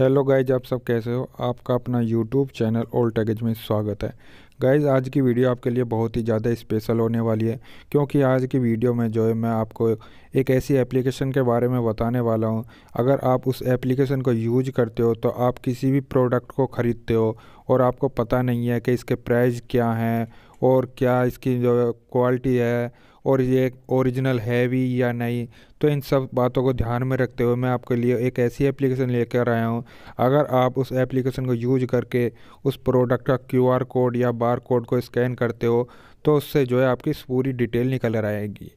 hello guys आप सब कैसे हो आपका अपना यूट्यूब चैनल ओल्ड टैगेज में स्वागत है गाइज आज की वीडियो आपके लिए बहुत ही ज़्यादा स्पेशल होने वाली है क्योंकि आज की वीडियो में जो है मैं आपको एक ऐसी एप्लीकेशन के बारे में बताने वाला हूँ अगर आप उस एप्लीकेशन को यूज करते हो तो आप किसी भी प्रोडक्ट को ख़रीदते हो और आपको पता नहीं है कि इसके प्राइस क्या हैं और क्या इसकी जो क्वालिटी है और ये ओरिजिनल है भी या नहीं तो इन सब बातों को ध्यान में रखते हुए मैं आपके लिए एक ऐसी एप्लीकेशन लेकर आया हूँ अगर आप उस एप्लीकेशन को यूज करके उस प्रोडक्ट का क्यूआर कोड या बार कोड को स्कैन करते हो तो उससे जो है आपकी पूरी डिटेल निकल आएगी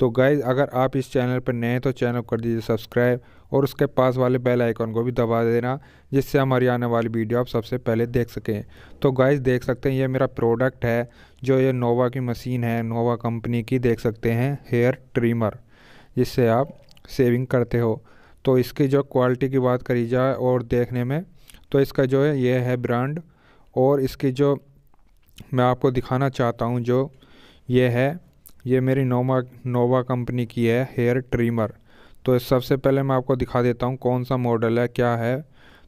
तो गाइज अगर आप इस चैनल पर नए तो चैनल कर दीजिए सब्सक्राइब और उसके पास वाले बेल आइकन को भी दबा देना जिससे हमारी आने वाली वीडियो आप सबसे पहले देख सकें तो गाइज देख सकते हैं ये मेरा प्रोडक्ट है जो ये नोवा की मशीन है नोवा कंपनी की देख सकते हैं हेयर ट्रिमर जिससे आप सेविंग करते हो तो इसकी जो क्वालिटी की बात करी जाए और देखने में तो इसका जो है ये है ब्रांड और इसकी जो मैं आपको दिखाना चाहता हूँ जो ये है ये मेरी नोवा नोवा कंपनी की है हेयर ट्रिमर तो सबसे पहले मैं आपको दिखा देता हूँ कौन सा मॉडल है क्या है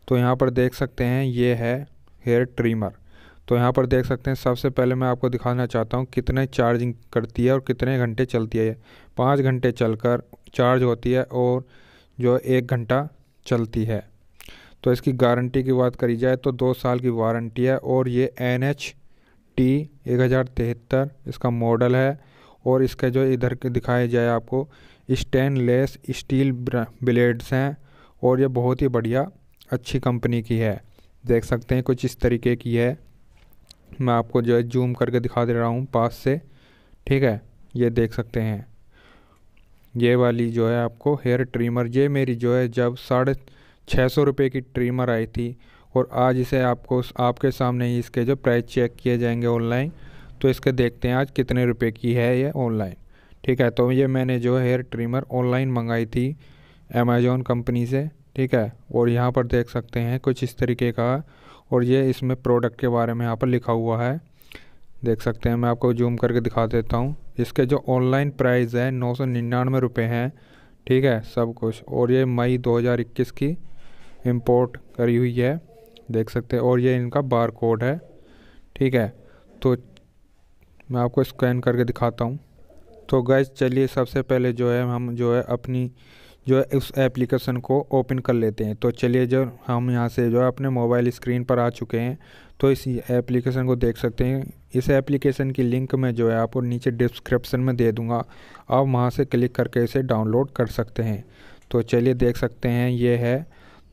तो यहाँ पर देख सकते हैं ये है हेयर ट्रिमर तो यहाँ पर देख सकते हैं सबसे पहले मैं आपको दिखाना चाहता हूँ कितने चार्जिंग करती है और कितने घंटे चलती है पाँच घंटे चलकर चार्ज होती है और जो एक घंटा चलती है तो इसकी गारंटी की बात करी जाए तो दो साल की वारंटी है और ये एन एच टी एक हज़ार तिहत्तर इसका मॉडल है और इसके जो इधर के दिखाया जाए आपको स्टेनलेस स्टील ब्लेड्स हैं और ये बहुत ही बढ़िया अच्छी कंपनी की है देख सकते हैं कुछ इस तरीके की है मैं आपको जो है जूम करके दिखा दे रहा हूँ पास से ठीक है ये देख सकते हैं ये वाली जो है आपको हेयर ट्रिमर ये मेरी जो है जब साढ़े छः सौ रुपये की ट्रिमर आई थी और आज इसे आपको आपके सामने ही इसके जो प्राइस चेक किए जाएंगे ऑनलाइन तो इसके देखते हैं आज कितने रुपए की है ये ऑनलाइन ठीक है तो ये मैंने जो हेयर ट्रिमर ऑनलाइन मंगाई थी अमेजोन कंपनी से ठीक है और यहाँ पर देख सकते हैं कुछ इस तरीके का और ये इसमें प्रोडक्ट के बारे में यहाँ पर लिखा हुआ है देख सकते हैं मैं आपको जूम करके दिखा देता हूँ इसके जो ऑनलाइन प्राइस है नौ सौ निन्यानवे रुपये हैं ठीक है सब कुछ और ये मई 2021 की इंपोर्ट करी हुई है देख सकते हैं और ये इनका बार कोड है ठीक है तो मैं आपको स्कैन करके दिखाता हूँ तो गैस चलिए सबसे पहले जो है हम जो है अपनी जो है उस एप्लीकेशन को ओपन कर लेते हैं तो चलिए जो हम यहाँ से जो है अपने मोबाइल स्क्रीन पर आ चुके हैं तो इस एप्लीकेशन को देख सकते हैं इस एप्लीकेशन की लिंक मैं जो है आपको नीचे डिस्क्रिप्शन में दे दूँगा आप वहाँ से क्लिक करके इसे डाउनलोड कर सकते हैं तो चलिए देख सकते हैं ये है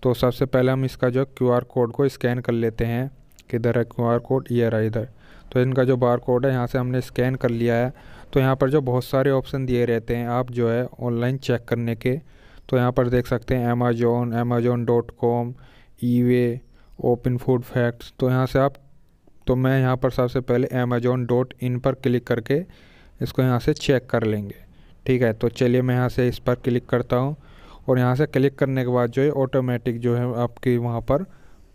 तो सबसे पहले हम इसका जो क्यू आर कोड को स्कैन कर लेते हैं किधर है क्यू आर कोड ये रहा इधर तो इनका जो बार कोड है यहाँ से हमने स्कैन कर लिया है तो यहाँ पर जो बहुत सारे ऑप्शन दिए रहते हैं आप जो है ऑनलाइन चेक करने के तो यहाँ पर देख सकते हैं अमेजोन अमेजोन डॉट कॉम ई वे ओपन फूड फैक्ट्स तो यहाँ से आप तो मैं यहाँ पर सबसे पहले अमेजोन डॉट इन पर क्लिक करके इसको यहाँ से चेक कर लेंगे ठीक है तो चलिए मैं यहाँ से इस पर क्लिक करता हूँ और यहाँ से क्लिक करने के बाद जो है ऑटोमेटिक जो है आपकी वहाँ पर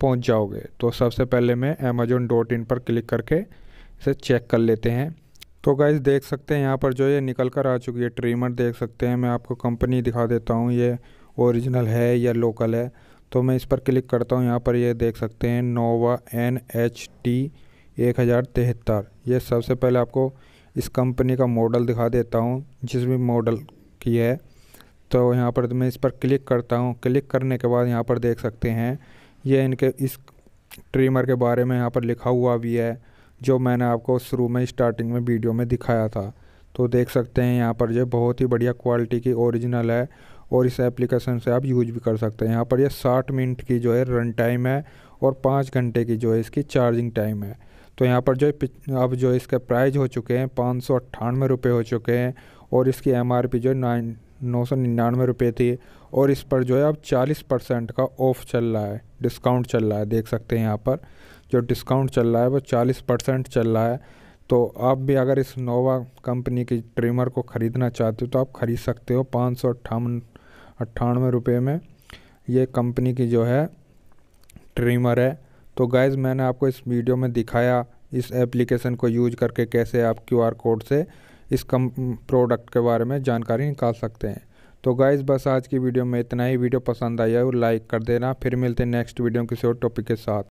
पहुँच जाओगे तो सबसे पहले मैं अमेजोन डॉट इन पर क्लिक करके इसे चेक कर लेते हैं तो गाइज़ देख सकते हैं यहाँ पर जो ये निकल कर आ चुकी है ट्रीमर देख सकते हैं मैं आपको कंपनी दिखा देता हूँ ये ओरिजिनल है या लोकल है तो मैं इस पर क्लिक करता हूँ यहाँ पर ये देख सकते हैं नोवा एन एच टी एक हज़ार तिहत्तर ये सबसे पहले आपको इस कंपनी का मॉडल दिखा देता हूँ जिस भी मॉडल की है तो यहाँ पर मैं इस पर क्लिक करता हूँ क्लिक करने के बाद यहाँ पर देख सकते हैं ये इनके इस ट्रीमर के बारे में यहाँ पर लिखा हुआ भी है जो मैंने आपको शुरू में स्टार्टिंग में वीडियो में दिखाया था तो देख सकते हैं यहाँ पर ये बहुत ही बढ़िया क्वालिटी की ओरिजिनल है और इस एप्लीकेशन से आप यूज भी कर सकते हैं यहाँ पर यह साठ मिनट की जो है रन टाइम है और पाँच घंटे की जो है इसकी चार्जिंग टाइम है तो यहाँ पर जो अब जो इसके प्राइस हो चुके हैं पाँच सौ अट्ठानवे रुपये हो चुके हैं और इसकी एम आर पी जो नाइन नौ सौ निन्यानवे रुपये थी और इस पर जो है अब चालीस परसेंट का ऑफ चल रहा है डिस्काउंट चल रहा है देख सकते हैं यहाँ पर जो डिस्काउंट चल रहा है वो चालीस परसेंट चल रहा है तो आप भी अगर इस नोवा कंपनी की ट्रिमर को ख़रीदना चाहते हो तो आप ख़रीद सकते हो पाँच सौ अट्ठावन अट्ठानवे रुपये में ये कंपनी की जो है ट्रिमर है तो गाइज़ मैंने आपको इस वीडियो में दिखाया इस एप्लीकेशन को यूज करके कैसे आप क्यू आर कोड से इस कम प्रोडक्ट के बारे में जानकारी निकाल सकते हैं तो गाइज़ बस आज की वीडियो में इतना ही वीडियो पसंद आया हो लाइक कर देना फिर मिलते हैं नेक्स्ट वीडियो किसी और टॉपिक के साथ